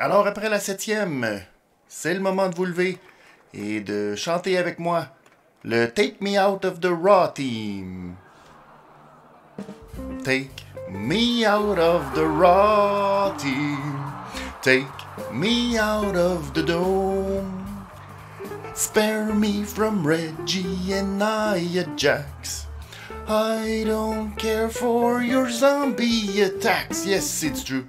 Alors après la septième, c'est le moment de vous lever et de chanter avec moi le Take Me Out of the Raw Team. Take me out of the raw team. Take me out of the dome. Spare me from Reggie and Nia Jax. I don't care for your zombie attacks. Yes, it's true.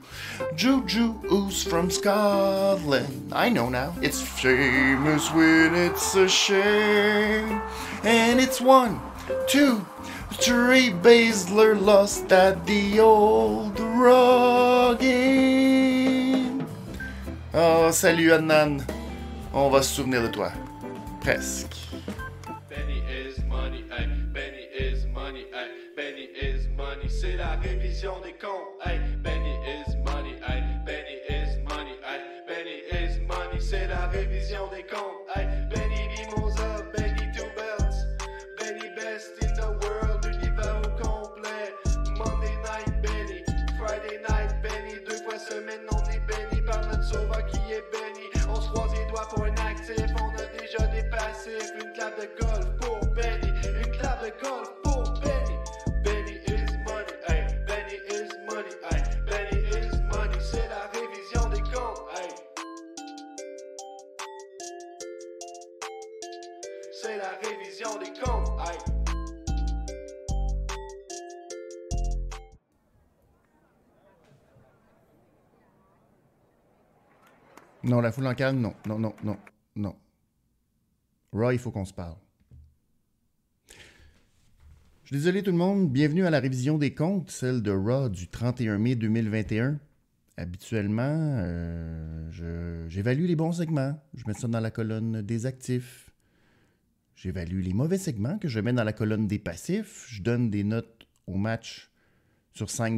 Juju Ooze from Scotland. I know now. It's famous when it's a shame. And it's one, two, three. Basler lost at the old rugged. Oh, salut Annan. On va se souvenir de toi. Presque. vision des camps Non, la foule en calme, non. Non, non, non, non. il faut qu'on se parle. Je suis désolé tout le monde, bienvenue à la révision des comptes, celle de Raw du 31 mai 2021. Habituellement, euh, j'évalue les bons segments, je mets ça dans la colonne des actifs. J'évalue les mauvais segments que je mets dans la colonne des passifs, je donne des notes au match sur 5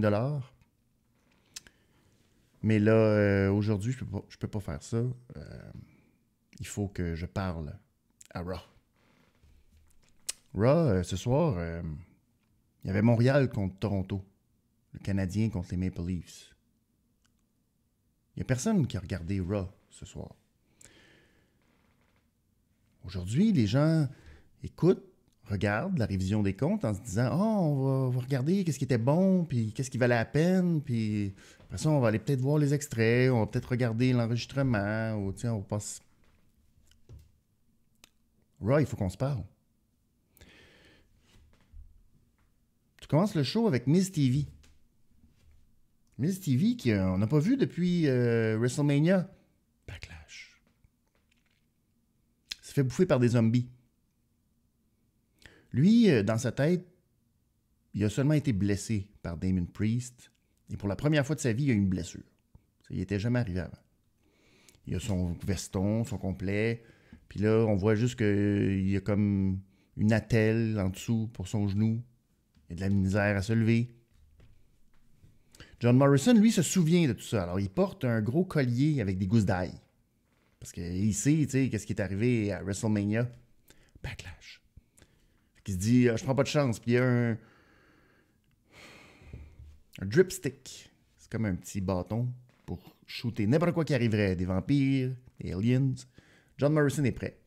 mais là, euh, aujourd'hui, je ne peux, pas faire ça. Euh, il faut que je parle à Raw. Raw, euh, ce soir, il y avait Montréal contre Toronto. Le Canadien contre les Maple Leafs. Il n'y a personne qui a regardé Raw ce soir. Aujourd'hui, les gens écoutent regarde la révision des comptes en se disant Oh, on va, regarder qu'est-ce qui était bon, puis qu'est-ce qui valait la peine, puis après ça, on va aller peut-être voir les extraits, on va peut-être regarder l'enregistrement, ou tiens, on passe. Roy il faut qu'on se parle. Tu commences le show avec Miss TV. Miss TV, qu'on euh, n'a pas vu depuis euh, WrestleMania. Backlash. Se fait bouffer par des zombies. Lui, euh, dans sa tête, il a seulement été blessé par Damon Priest. Et pour la première fois de sa vie, il a une blessure. Ça, il était jamais arrivé avant. Il a son veston, son complet. Puis là, on voit juste qu'il euh, y a comme une attelle en dessous pour son genou. Il y a de la misère à se lever. John Morrison, lui, se souvient de tout ça. Alors, il porte un gros collier avec des gousses d'ail. Parce qu'il sait, tu sais, qu'est-ce qui est arrivé à WrestleMania. Backlash qui se dit euh, Je prends pas de chance. Puis il y a un. dripstick. C'est comme un petit bâton pour shooter n'importe quoi qui arriverait. Des vampires, des aliens. John Morrison est prêt.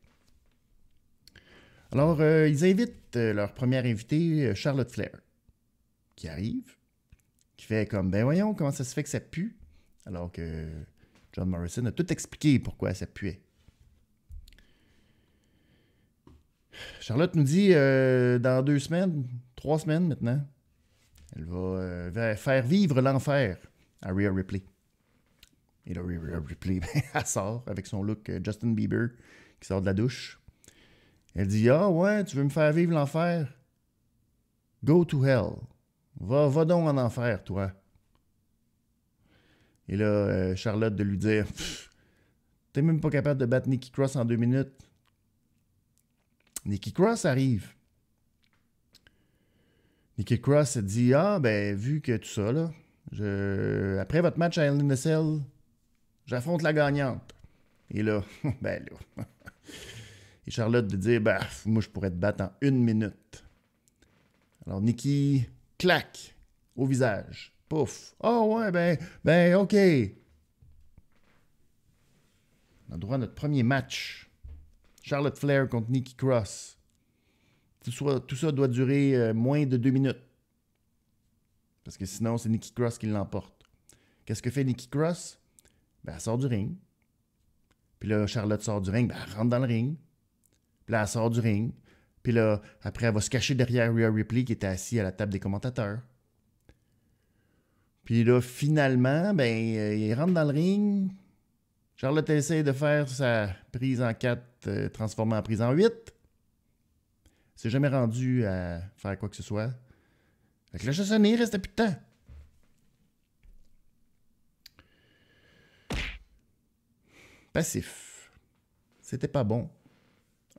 Alors, euh, ils invitent euh, leur première invitée, Charlotte Flair, qui arrive, qui fait comme Ben voyons, comment ça se fait que ça pue Alors que John Morrison a tout expliqué pourquoi ça puait. Charlotte nous dit euh, dans deux semaines, trois semaines maintenant, elle euh, va faire vivre l'enfer à Rhea Ripley. Et là, Rhea Ripley, ben, elle sort avec son look euh, Justin Bieber qui sort de la douche. Elle dit Ah ouais, tu veux me faire vivre l'enfer Go to hell. Va, va donc en enfer, toi. Et là, Charlotte de lui dire T'es même pas capable de battre Nikki Cross en deux minutes. Nikki Cross arrive. Nikki Cross dit Ah, ben, vu que tout ça, là, après votre match à Hell j'affronte la gagnante. Et là, ben là. Et Charlotte de dire Bah, moi, je pourrais te battre en une minute. Alors, Nikki claque au visage. Pouf. Oh, ouais, ben, ben, OK. On a droit à notre premier match. Charlotte Flair contre Nikki Cross. Tout ça, doit durer euh, moins de deux minutes. Parce que sinon, c'est Nikki Cross qui l'emporte. Qu'est-ce que fait Nikki Cross? Ben, elle sort du ring. Puis là, Charlotte sort du ring. Ben, elle rentre dans le ring. Puis là, elle sort du ring. Puis là, après, elle va se cacher derrière Rhea Ripley qui était assis à la table des commentateurs. Puis là, finalement, ben, euh, il rentre dans le ring. Charlotte essaie de faire sa prise en 4 euh, transformée en prise en 8. C'est jamais rendu à faire quoi que ce soit. La le sonne, il restait plus de temps. Passif. C'était pas bon.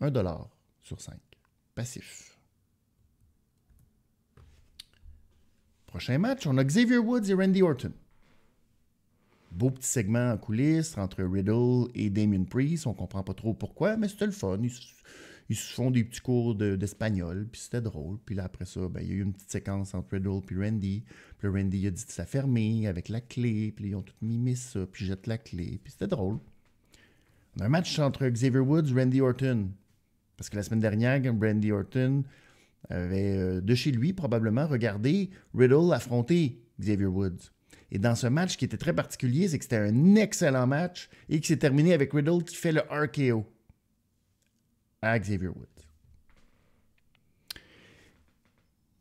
1 dollar sur 5. Passif. Prochain match, on a Xavier Woods et Randy Orton beau petit segment en coulisses entre Riddle et Damien Priest. On comprend pas trop pourquoi, mais c'était le fun. Ils, se font des petits cours d'espagnol, puis c'était drôle. Puis là, après ça, ben, il y a eu une petite séquence entre Riddle puis Randy. Puis Randy a dit de la avec la clé, puis ils ont tout mimé ça, puis jette la clé, puis c'était drôle. On a un match entre Xavier Woods et Randy Orton. Parce que la semaine dernière, Randy Orton avait, euh, de chez lui, probablement, regardé Riddle affronter Xavier Woods. Et dans ce match, qui était très particulier, c'est que c'était un excellent match et qui s'est terminé avec Riddle qui fait le RKO à Xavier Woods.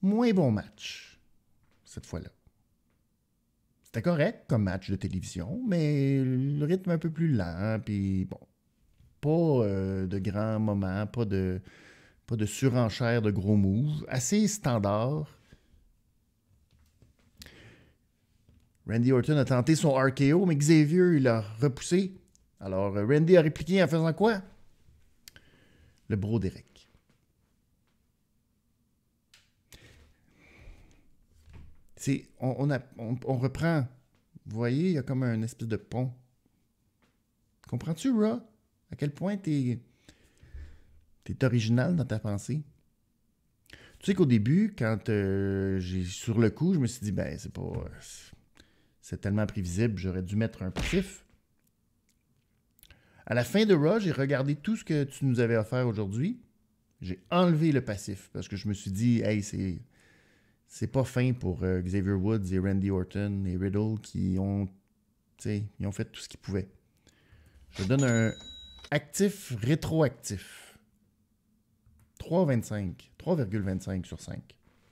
Moins bon match, cette fois-là. C'était correct comme match de télévision, mais le rythme un peu plus lent, puis bon, pas euh, de grands moments, pas de, pas de surenchère de gros moves, assez standard Randy Orton a tenté son RKO, mais Xavier l'a repoussé. Alors, euh, Randy a répliqué en faisant quoi? Le bro d'Eric. C'est, on, a, on, reprend. Vous voyez, il y a comme un espèce de pont. Comprends-tu, Ra? À quel point t'es es original dans ta pensée? Tu sais qu'au début, quand euh, j'ai sur le coup, je me suis dit, ben, c'est pas. C'est tellement prévisible, j'aurais dû mettre un passif. À la fin de Raw, j'ai regardé tout ce que tu nous avais offert aujourd'hui. J'ai enlevé le passif parce que je me suis dit, hey, c'est. C'est pas fin pour euh, Xavier Woods et Randy Orton et Riddle qui ont, ont fait tout ce qu'ils pouvaient. Je donne un actif rétroactif. 3,25. 3,25 sur 5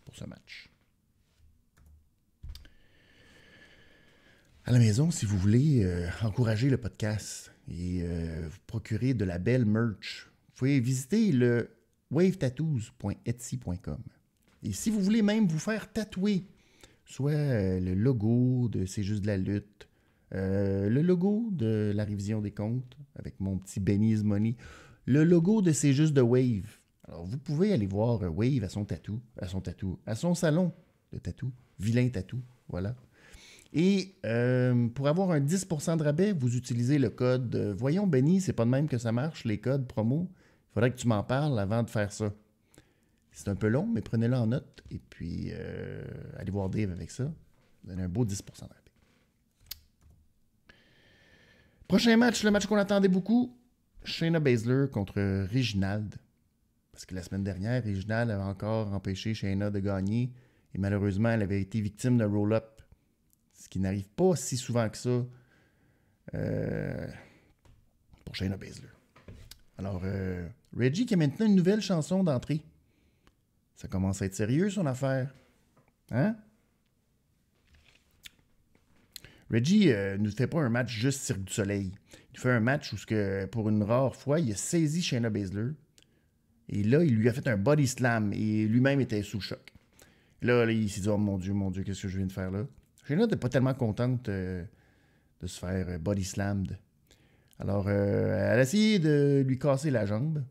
pour ce match. À la maison, si vous voulez euh, encourager le podcast et euh, vous procurer de la belle merch, vous pouvez visiter le wavetattoos.etsy.com. Et si vous voulez même vous faire tatouer, soit euh, le logo de C'est juste de la lutte, le logo de la révision des comptes avec mon petit Benny's Money, le logo de C'est juste de Wave. Alors vous pouvez aller voir Wave à son tatou, à son tatou, à son salon de tatou, vilain tatou, voilà. Et euh, pour avoir un 10 de rabais, vous utilisez le code euh, Voyons Benny, c'est pas de même que ça marche, les codes promo. Il faudrait que tu m'en parles avant de faire ça. C'est un peu long, mais prenez-le en note et puis euh, allez voir Dave avec ça. Vous avez un beau 10 de rabais. Prochain match, le match qu'on attendait beaucoup Shayna Baszler contre Reginald. Parce que la semaine dernière, Reginald avait encore empêché Shayna de gagner et malheureusement, elle avait été victime d'un roll-up ce qui n'arrive pas si souvent que ça euh, pour Shayna Baszler. Alors, euh, Reggie qui a maintenant une nouvelle chanson d'entrée. Ça commence à être sérieux, son affaire. Hein? Reggie nous euh, ne fait pas un match juste Cirque du Soleil. Il fait un match où, que, pour une rare fois, il a saisi Shayna Baszler. Et là, il lui a fait un body slam et lui-même était sous choc. Là, là il s'est dit Oh mon Dieu, mon Dieu, qu'est-ce que je viens de faire là Gina n'était pas tellement contente euh, de se faire euh, body slammed. Alors, euh, elle a essayé de lui casser la jambe,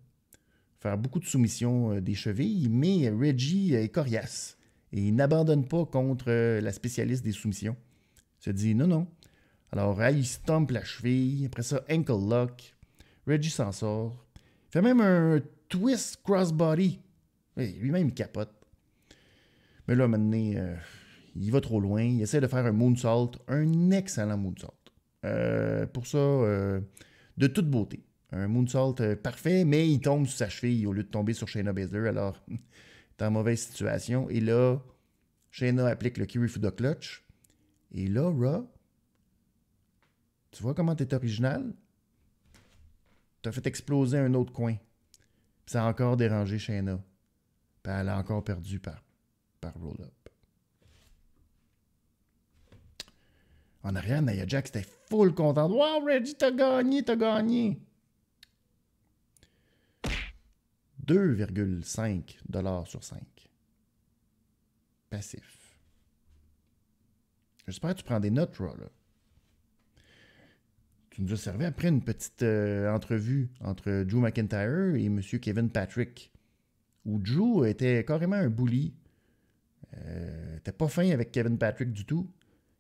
faire beaucoup de soumissions des chevilles, mais Reggie est coriace et il n'abandonne pas contre la spécialiste des soumissions. Il se dit non, non. Alors, elle, il stompe la cheville, après ça, ankle lock. Reggie s'en sort. Il fait même un twist crossbody. Lui-même, il capote. Mais là, maintenant, il va trop loin, il essaie de faire un moonsault, un excellent moonsault. Euh, pour ça, euh, de toute beauté. Un moonsault euh, parfait, mais il tombe sur sa cheville au lieu de tomber sur Shayna Baszler, alors t'es en mauvaise situation. Et là, Shayna applique le Kirifuda Clutch. Et là, Ra, tu vois comment t'es original? T'as fait exploser un autre coin. ça a encore dérangé Shayna. Puis elle a encore perdu par, par En arrière, Nia Jax était full content. « Wow, Reggie, t'as gagné, t'as gagné. 2,5 sur 5. Passif. J'espère que tu prends des notes, Raw, Tu nous as servi après une petite euh, entrevue entre Drew McIntyre et M. Kevin Patrick, où Drew était carrément un bully. Euh, pas fin avec Kevin Patrick du tout.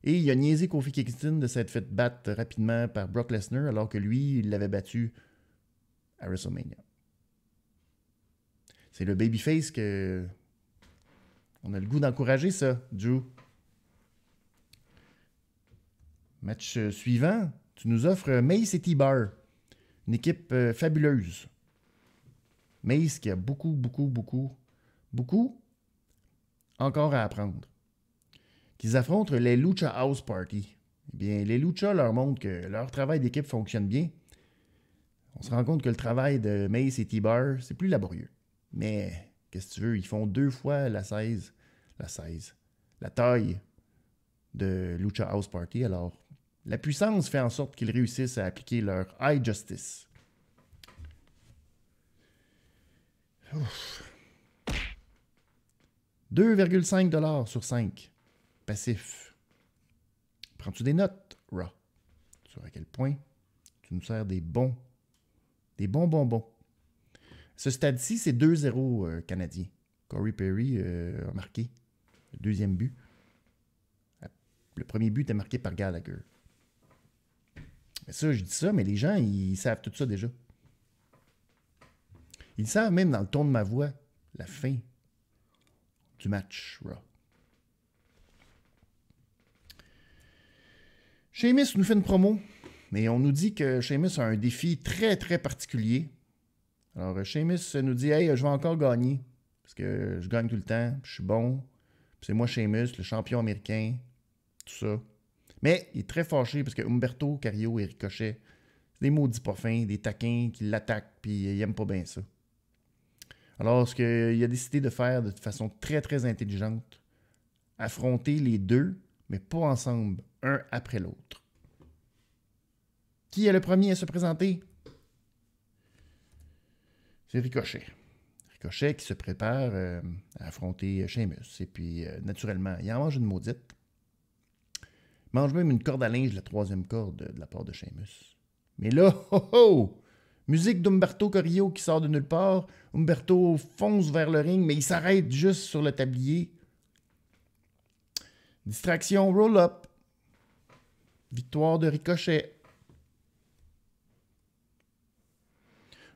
Et il a niaisé Kofi Kingston de s'être fait battre rapidement par Brock Lesnar alors que lui, il l'avait battu à WrestleMania. C'est le babyface que on a le goût d'encourager ça, Drew. Match euh, suivant, tu nous offres Mace et T-Bar, une équipe euh, fabuleuse. Mace qui a beaucoup, beaucoup, beaucoup, beaucoup encore à apprendre qu'ils affrontent les Lucha House Party. Eh bien, les Lucha leur montrent que leur travail d'équipe fonctionne bien. On se rend compte que le travail de Mace et T-Bar, c'est plus laborieux. Mais, qu'est-ce que tu veux, ils font deux fois la 16, la 16, la taille de Lucha House Party. Alors, la puissance fait en sorte qu'ils réussissent à appliquer leur high justice. 2,5 sur 5 passif. Prends-tu des notes, Ra? sais à quel point tu nous sers des bons, des bons bons. Ce stade-ci, c'est 2-0 euh, canadien. Corey Perry euh, a marqué le deuxième but. Le premier but était marqué par Gallagher. Mais ça, je dis ça, mais les gens, ils savent tout ça déjà. Ils savent même dans le ton de ma voix la fin du match Raw. Seamus nous fait une promo, mais on nous dit que Seamus a un défi très, très particulier. Alors, euh, Seamus euh, nous dit Hey, euh, je vais encore gagner, parce que je gagne tout le temps, puis je suis bon, c'est moi Seamus, le champion américain, tout ça. Mais il est très fâché parce que Umberto Cario et Ricochet, c'est des maudits pas des taquins qui l'attaquent, puis ils n'aiment pas bien ça. Alors, ce qu'il a décidé de faire de façon très, très intelligente, affronter les deux mais pas ensemble, un après l'autre. Qui est le premier à se présenter? C'est Ricochet. Ricochet qui se prépare euh, à affronter euh, Seamus. Et puis, euh, naturellement, il en mange une maudite. Il mange même une corde à linge, la troisième corde de la part de Seamus. Mais là, oh oh! Musique d'Umberto Corillo qui sort de nulle part. Umberto fonce vers le ring, mais il s'arrête juste sur le tablier. Distraction, roll-up. Victoire de ricochet.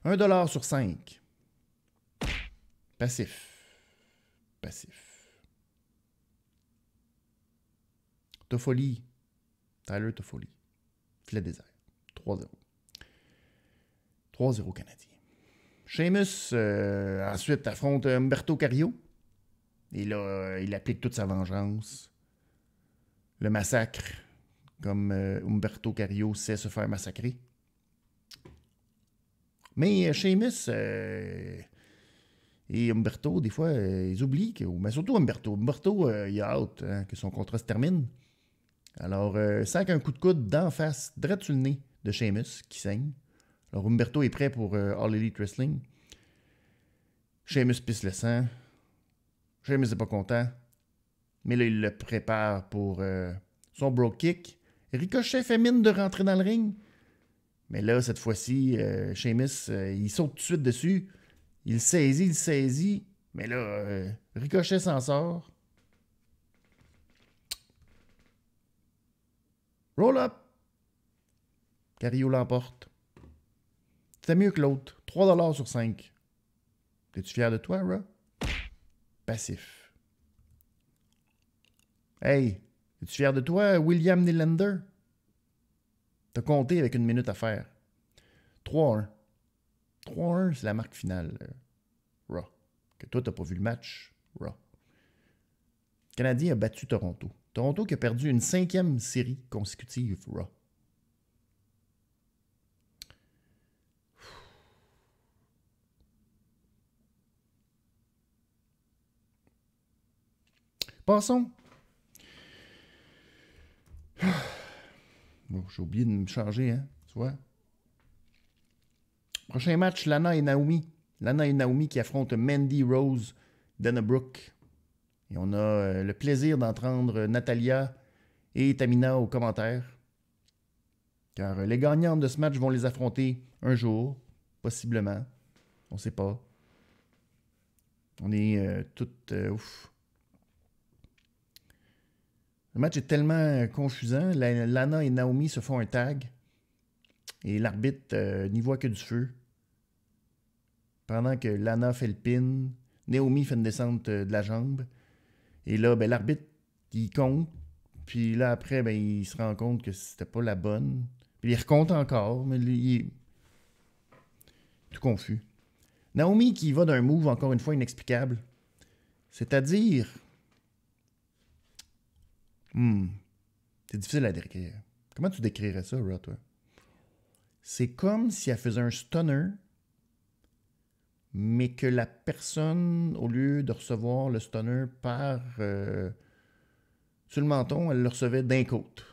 1 dollar sur 5. Passif. Passif. Toffoli. Tyler Toffoli. Filet désert. 3-0. 3-0 Canadien. Seamus euh, ensuite affronte Humberto Cario. Et là, euh, il applique toute sa vengeance le massacre, comme Humberto euh, Umberto Cario sait se faire massacrer. Mais euh, Seamus euh, et Umberto, des fois, ils oublient, que, mais surtout Umberto. Umberto, il a hâte hein, que son contrat se termine. Alors, sac un coup de coude d'en face, droit sur le nez de Seamus, qui saigne. Alors, Umberto est prêt pour All Elite Wrestling. Seamus pisse le sang. Seamus n'est pas content. Mais là, il le prépare pour euh, son bro kick. Ricochet fait mine de rentrer dans le ring. Mais là, cette fois-ci, euh, Sheamus, euh, il saute tout de suite dessus. Il saisit, il saisit. Mais là, euh, Ricochet s'en sort. Roll up. Cario l'emporte. C'est mieux que l'autre. 3$ sur 5. T'es-tu fier de toi, Ra? Passif. Hey, es-tu fier de toi, William Nylander? T'as compté avec une minute à faire. 3-1. 3-1, c'est la marque finale. Euh, Ra. Que toi, t'as pas vu le match. Ra. Canadien a battu Toronto. Toronto qui a perdu une cinquième série consécutive Ra. Passons j'ai oublié de me changer, hein, tu Prochain match, Lana et Naomi. Lana et Naomi qui affrontent Mandy Rose Dennebrook. Et on a euh, le plaisir d'entendre euh, Natalia et Tamina aux commentaires. Car euh, les gagnantes de ce match vont les affronter un jour, possiblement. On ne sait pas. On est tout... toutes. ouf. Le match est tellement euh, confusant. Lana et Naomi se font un tag. Et l'arbitre euh, n'y voit que du feu. Pendant que Lana fait le pin, Naomi fait une descente euh, de la jambe. Et là, ben, l'arbitre, il compte. Puis là, après, ben, il se rend compte que c'était pas la bonne. Puis il recompte encore, mais lui, il est tout confus. Naomi qui va d'un move, encore une fois, inexplicable. C'est-à-dire Hmm. C'est difficile à décrire. Comment tu décrirais ça, Ra, toi? C'est comme si elle faisait un stunner, mais que la personne, au lieu de recevoir le stunner par. Euh, sur le menton, elle le recevait d'un côte.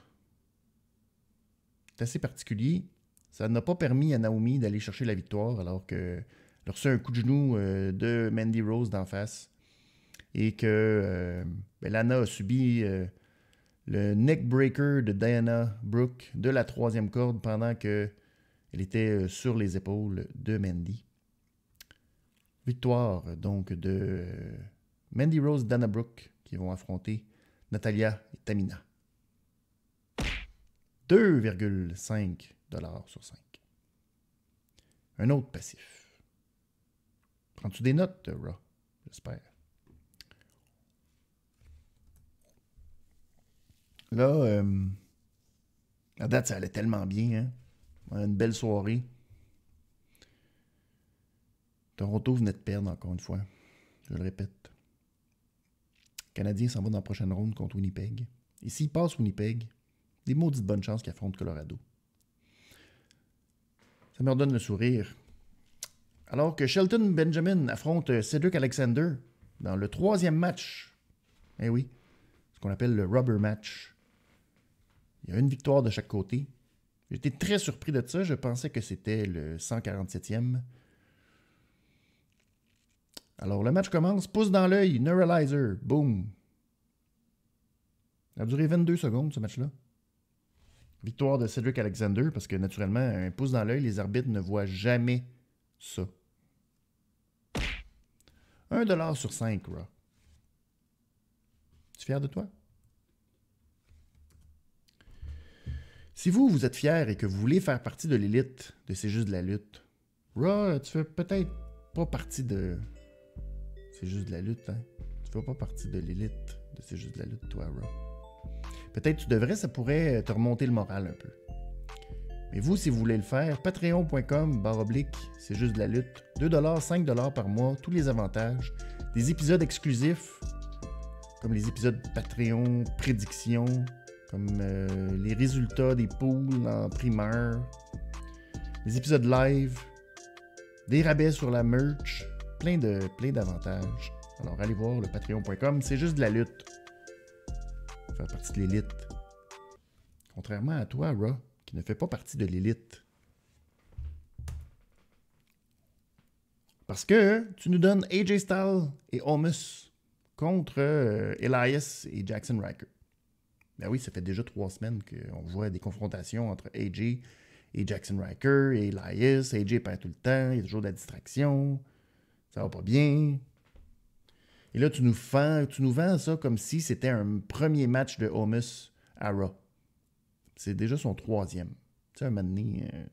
C'est assez particulier. Ça n'a pas permis à Naomi d'aller chercher la victoire alors qu'elle a reçu un coup de genou euh, de Mandy Rose d'en face. Et que euh, ben, Lana a subi le neck breaker de Diana Brooke de la troisième corde pendant qu'elle était euh, sur les épaules de Mandy. Victoire donc de euh, Mandy Rose et Dana Brooke qui vont affronter Natalia et Tamina. 2,5 sur 5. Un autre passif. Prends-tu des notes, Ra? J'espère. Là, la euh, date, ça allait tellement bien. Hein. une belle soirée. Toronto venait de perdre encore une fois. Je le répète. Canadien s'en va dans la prochaine ronde contre Winnipeg. Et s'il passe Winnipeg, des maudites bonnes chances qu'il affronte Colorado. Ça me redonne le sourire. Alors que Shelton Benjamin affronte euh, Cedric Alexander dans le troisième match. Eh oui, ce qu'on appelle le rubber match. Il y a une victoire de chaque côté. J'étais très surpris de ça. Je pensais que c'était le 147e. Alors, le match commence. Pouce dans l'œil, Neuralizer, boom. Ça a duré 22 secondes, ce match-là. Victoire de Cedric Alexander, parce que naturellement, un pouce dans l'œil, les arbitres ne voient jamais ça. 1$ sur 5, Ra. Tu es fier de toi? Si vous, vous êtes fier et que vous voulez faire partie de l'élite de C'est juste de la lutte, Ra, tu fais peut-être pas partie de. C'est juste de la lutte, hein? Tu fais pas partie de l'élite de C'est juste de la lutte, toi, Ra. Peut-être tu devrais, ça pourrait euh, te remonter le moral un peu. Mais vous, si vous voulez le faire, patreon.com, barre oblique, c'est juste de la lutte. 2$, 5$ par mois, tous les avantages, des épisodes exclusifs, comme les épisodes Patreon, prédictions, comme euh, les résultats des poules en primaire, les épisodes live, des rabais sur la merch, plein de plein d'avantages. Alors allez voir le patreon.com, c'est juste de la lutte. Faire partie de l'élite. Contrairement à toi, Ra, qui ne fait pas partie de l'élite. Parce que tu nous donnes AJ Styles et Omus contre euh, Elias et Jackson Riker. Ben oui, ça fait déjà trois semaines qu'on voit des confrontations entre AJ et Jackson Riker et Elias. AJ perd tout le temps, il y a toujours de la distraction, ça va pas bien. Et là, tu nous, tu nous vends ça comme si c'était un premier match de homus à Raw. C'est déjà son troisième. Tu sais, un moment donné, euh.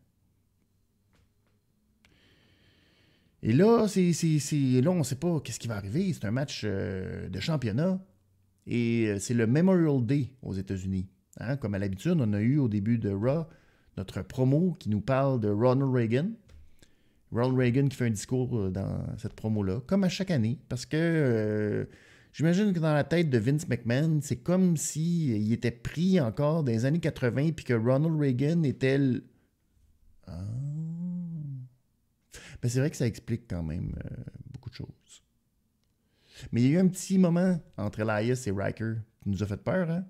Et là, là on ne sait pas qu'est-ce qui va arriver. C'est un match euh, de championnat. Et euh, c'est le Memorial Day aux États-Unis. Hein. Comme à l'habitude, on a eu au début de Raw notre promo qui nous parle de Ronald Reagan. Ronald Reagan qui fait un discours euh, dans cette promo-là, comme à chaque année, parce que euh, j'imagine que dans la tête de Vince McMahon, c'est comme s'il il était pris encore des années 80 puis que Ronald Reagan était. L... Ah. Ben, c'est vrai que ça explique quand même beaucoup de choses. Mais il y a eu un petit moment entre Elias et Riker qui nous a fait peur, hein?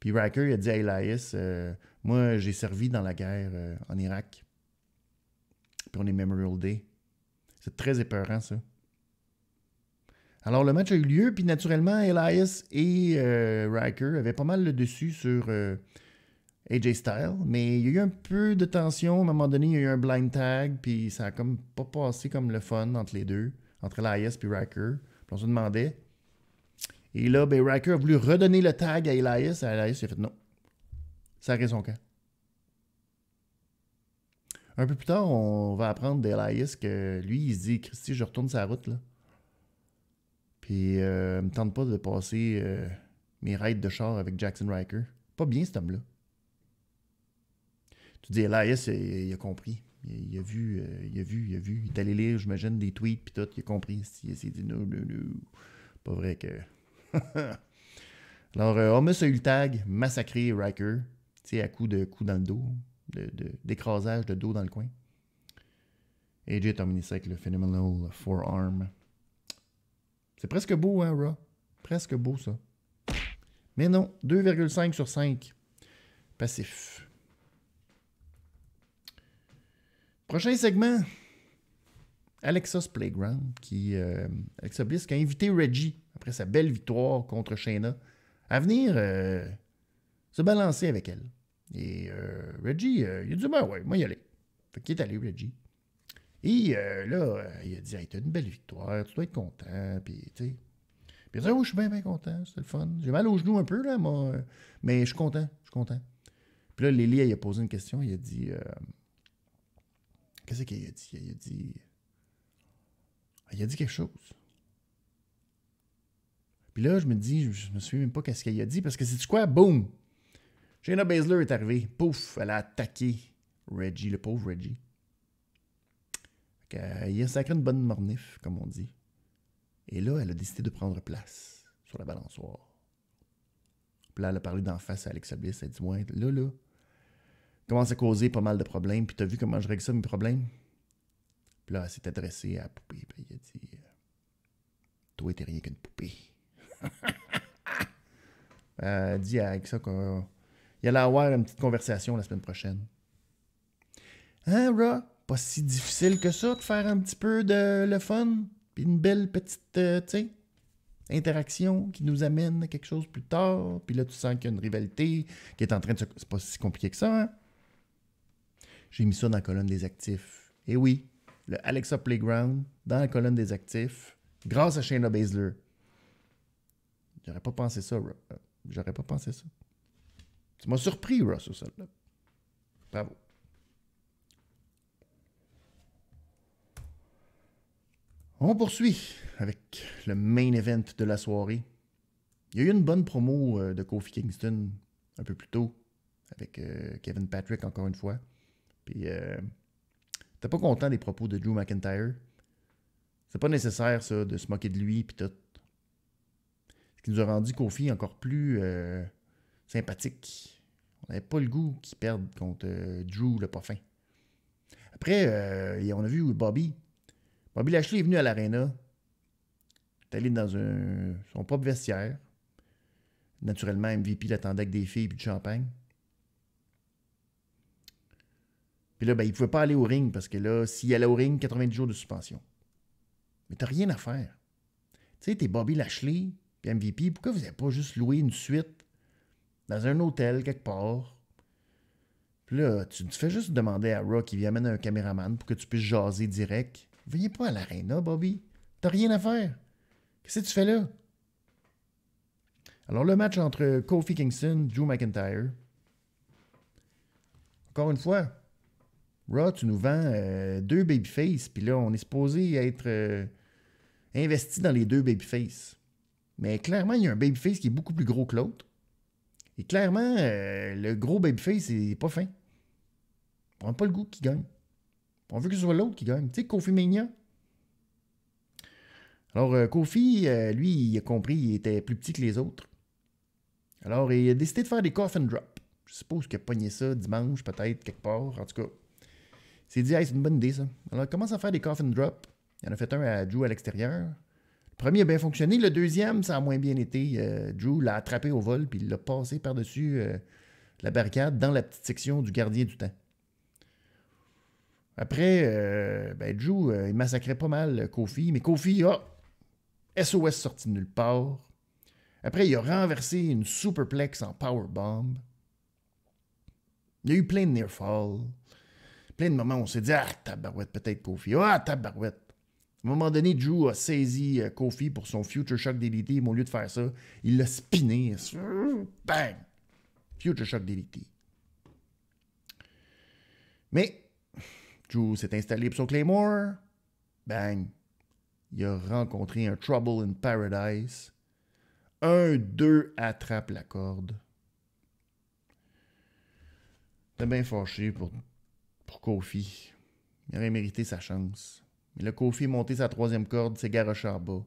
Puis Riker a dit à Elias euh, Moi, j'ai servi dans la guerre euh, en Irak. Puis on est Memorial Day. C'est très épeurant, ça. Alors, le match a eu lieu, puis naturellement, Elias et euh, Riker avaient pas mal le dessus sur AJ Styles, mais il y a eu un peu de tension. À un moment donné, il y a eu un blind tag, puis ça a comme pas passé comme le fun entre les deux, entre Elias et Riker on se demandait. Et là, ben, Riker a voulu redonner le tag à Elias. Elias, a fait non. Ça a son camp. Un peu plus tard, on va apprendre d'Elias que lui, il se dit Christy, je retourne sa route. Là. Puis, euh, me tente pas de passer euh, mes raids de char avec Jackson Riker. Pas bien, cet homme-là. Tu dis Elias, il a compris. Il, a vu, euh, il a vu, il a vu. Il est allé lire, j'imagine, des tweets, puis tout. Il a compris. Il s'est dit, non, non, non. Pas vrai que. Alors, Homus euh, a eu le tag Massacré Riker, tu sais, à coup de coups dans le dos, d'écrasage de, de, dos dans le coin. AJ a terminé ça le Phenomenal Forearm. C'est presque beau, hein, Ra? Presque beau, ça. Mais non, 2,5 sur 5. Passif. Prochain segment. Alexa's Playground, qui, euh, Alexa Bliss, a invité Reggie, après sa belle victoire contre Shayna, à venir euh, se balancer avec elle. Et euh, Reggie, euh, il a dit Ben ouais, moi y Fait qu'il est allé, Reggie. Et euh, là, il a dit Hey, t'as une belle victoire, tu dois être content. Puis, tu sais. Puis il a oh, je suis bien, bien content, c'est le fun. J'ai mal aux genoux un peu, là, moi, mais je suis content, je suis content. Puis là, Lily, elle a posé une question, il a dit Qu'est-ce qu'il a dit? Il a dit. Il a dit quelque chose. Puis là, je me dis, je me souviens même pas qu'est-ce qu'il a dit, parce que c'est du quoi? Boum! Shayna Baszler est arrivée. Pouf! Elle a attaqué Reggie, le pauvre Reggie. Ok, euh, il a sacré une bonne mornif, comme on dit. Et là, elle a décidé de prendre place sur la balançoire. Puis là, elle a parlé d'en face à Alex Bliss. Elle a dit Ouais, là, là, commence à causer pas mal de problèmes. Puis t'as vu comment je règle ça, mes problèmes? Puis là, elle s'est adressée à la poupée. Puis elle a dit Toi, t'es rien qu'une poupée. elle dit avec ça qu'il allait avoir une petite conversation la semaine prochaine. Hein, Ra? Pas si difficile que ça de faire un petit peu de le fun. Puis une belle petite, euh, tu sais interaction qui nous amène à quelque chose plus tard. Puis là, tu sens qu'il y a une rivalité qui est en train de se. C'est pas si compliqué que ça, hein? J'ai mis ça dans la colonne des actifs. Et oui, le Alexa Playground dans la colonne des actifs grâce à Shayna Baszler. J'aurais pas pensé ça, euh, J'aurais pas pensé ça. Tu m'as surpris, Russ, sur celle-là. Bravo. On poursuit avec le main event de la soirée. Il y a eu une bonne promo euh, de Kofi Kingston un peu plus tôt, avec euh, Kevin Patrick encore une fois. Puis, euh, pas content des propos de Drew McIntyre. C'est pas nécessaire, ça, de se moquer de lui, puis tout. Ce qui nous a rendu Kofi encore plus euh, sympathique. On n'avait pas le goût qu'il perde contre euh, Drew, le pas fin. Après, euh, on a vu Bobby. Bobby Lashley est venu à Il est allé dans son propre vestiaire. Naturellement, MVP l'attendait avec des filles et du champagne. Puis là, ben, il ne pouvait pas aller au ring parce que là, s'il allait au ring, 90 jours de suspension. Mais t'as rien à faire. Tu sais, t'es Bobby Lashley, puis MVP, pourquoi vous n'avez pas juste loué une suite dans un hôtel quelque part? Puis là, tu te fais juste demander à Rock qu'il amener un caméraman pour que tu puisses jaser direct. Veuillez pas à l'aréna, Bobby. T'as rien à faire. Qu'est-ce que tu fais là? Alors, le match entre Kofi Kingston, Drew McIntyre. Encore une fois, Raw, tu nous vends euh, deux babyface, puis là, on est supposé être euh, investi dans les deux babyface. Mais clairement, il y a un babyface qui est beaucoup plus gros que l'autre. Et clairement, euh, le gros babyface n'est pas fin. On n'a pas le goût qui gagne. On veut que ce soit l'autre qui gagne. Tu sais, Kofi Mania. Alors, Kofi, lui, il a compris, il était plus petit que les autres. Alors, il a décidé de faire des coffin drop ». Je suppose qu'il a pogné ça dimanche, peut-être, quelque part. En tout cas, s'est dit, hey, c'est une bonne idée ça. Alors, il commence à faire des coffin drop ». Il en a fait un à Drew à l'extérieur. Le premier a bien fonctionné. Le deuxième, ça a moins bien été. Euh, Drew l'a attrapé au vol, puis il l'a passé par-dessus euh, la barricade dans la petite section du gardien du temps. Après, euh, ben, Drew, il massacrait pas mal Kofi, mais Kofi, a SOS sorti de nulle part. Après, il a renversé une superplex en powerbomb. Il y a eu plein de near fall plein de moments où on s'est dit Ah, tabarouette, peut-être Kofi. Ah, tabarouette. À un moment donné, Drew a saisi euh, Kofi pour son Future Shock DDT, mais au lieu de faire ça, il l'a spiné. Bang! Future Shock DDT. Mais, Drew s'est installé sur Claymore. Bang! Il a rencontré un Trouble in Paradise. Un, deux, attrape la corde. T'es bien fâché pour pour Kofi. Il aurait mérité sa chance. Mais le Kofi monté sa troisième corde, c'est garoché en bas.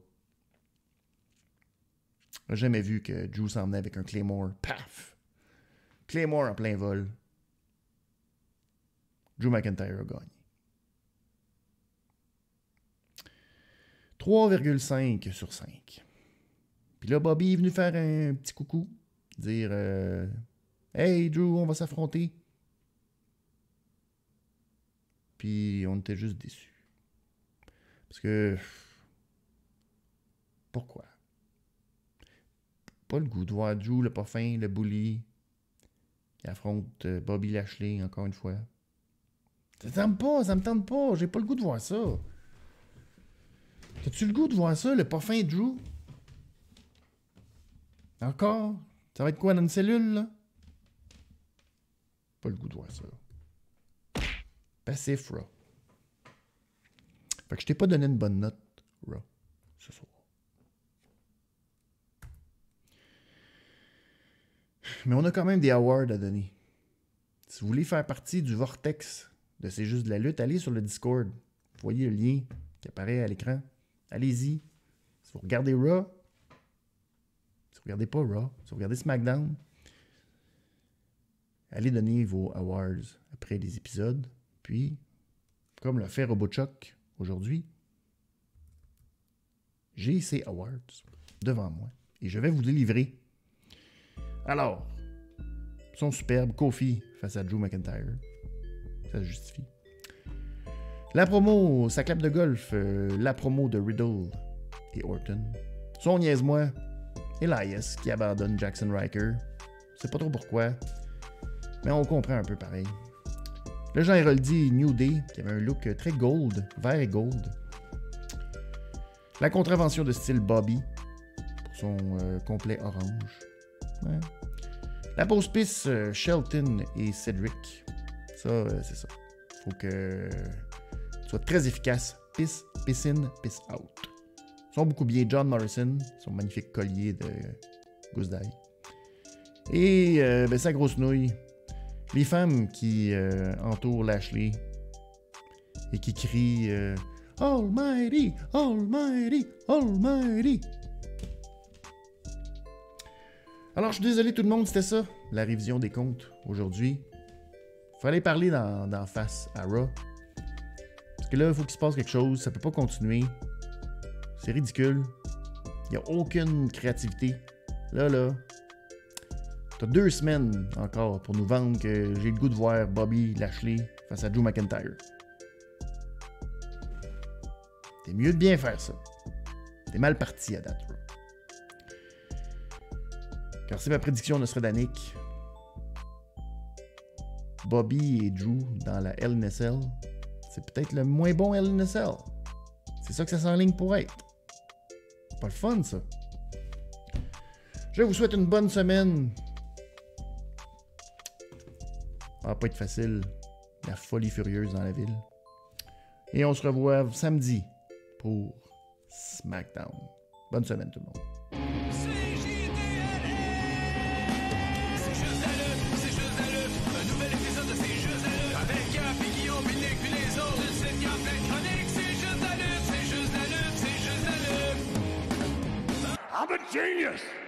Jamais vu que Drew s'en avec un Claymore. Paf! Claymore en plein vol. Drew McIntyre a gagné. 3,5 sur 5. Puis là, Bobby est venu faire un petit coucou. Dire euh, Hey Drew, on va s'affronter on était juste déçus. Parce que. Pourquoi? Pas le goût de voir Drew, le parfum, le bully, qui affronte euh, Bobby Lashley, encore une fois. Ça tente pas, ça me tente pas, j'ai pas le goût de voir ça. T'as-tu le goût de voir ça, le parfum Drew? Encore? Ça va être quoi dans une cellule, là? Pas le goût de voir ça. Passif Raw. Fait que je t'ai pas donné une bonne note Raw ce soir. Mais on a quand même des awards à donner. Si vous voulez faire partie du vortex de ces juste de la lutte, allez sur le Discord. Vous voyez le lien qui apparaît à l'écran. Allez-y. Si vous regardez Raw, si vous regardez pas Raw, si vous regardez SmackDown, allez donner vos awards après les épisodes. Puis, comme le fait RoboChoc aujourd'hui, j'ai ces awards devant moi et je vais vous délivrer. Alors, son superbe Kofi face à Drew McIntyre. Ça se justifie. La promo, sa clap de golf, euh, la promo de Riddle et Orton. Son niaise-moi, Elias qui abandonne Jackson Riker. Je pas trop pourquoi, mais on comprend un peu pareil. Le Jean Héroldi New Day, qui avait un look très gold, vert et gold. La contravention de style Bobby, pour son euh, complet orange. La pause pisse euh, Shelton et Cedric. Ça, euh, c'est ça. Faut que soit très efficace. Piss, piscine in, piss out. Ils sont beaucoup bien. John Morrison, son magnifique collier de gousse d'ail. Et ben, sa grosse nouille, les femmes qui euh, entourent Lashley et qui crient euh, Almighty, Almighty, Almighty. Alors, je suis désolé tout le monde, c'était ça, la révision des comptes aujourd'hui. Fallait parler d'en face à Raw. Parce que là, il faut qu'il se passe quelque chose, ça peut pas continuer. C'est ridicule. Il n'y a aucune créativité. Là, là, T'as deux semaines encore pour nous vendre que j'ai le goût de voir Bobby Lashley face à Drew McIntyre. T'es mieux de bien faire ça. T'es mal parti à date. Car c'est ma prédiction d'anique. Bobby et Drew dans la LNSL, c'est peut-être le moins bon LNSL. C'est ça que ça s'enligne pour être. pas le fun, ça. Je vous souhaite une bonne semaine pas être facile, la folie furieuse dans la ville. Et on se revoit samedi pour SmackDown. Bonne semaine, tout le monde. C'est juste la lutte, c'est juste la lutte Un nouvel épisode de C'est juste la lutte Avec Gaffey, Guillaume, Vinic, puis les autres C'est juste la lutte, c'est juste la lutte C'est juste la lutte a genius!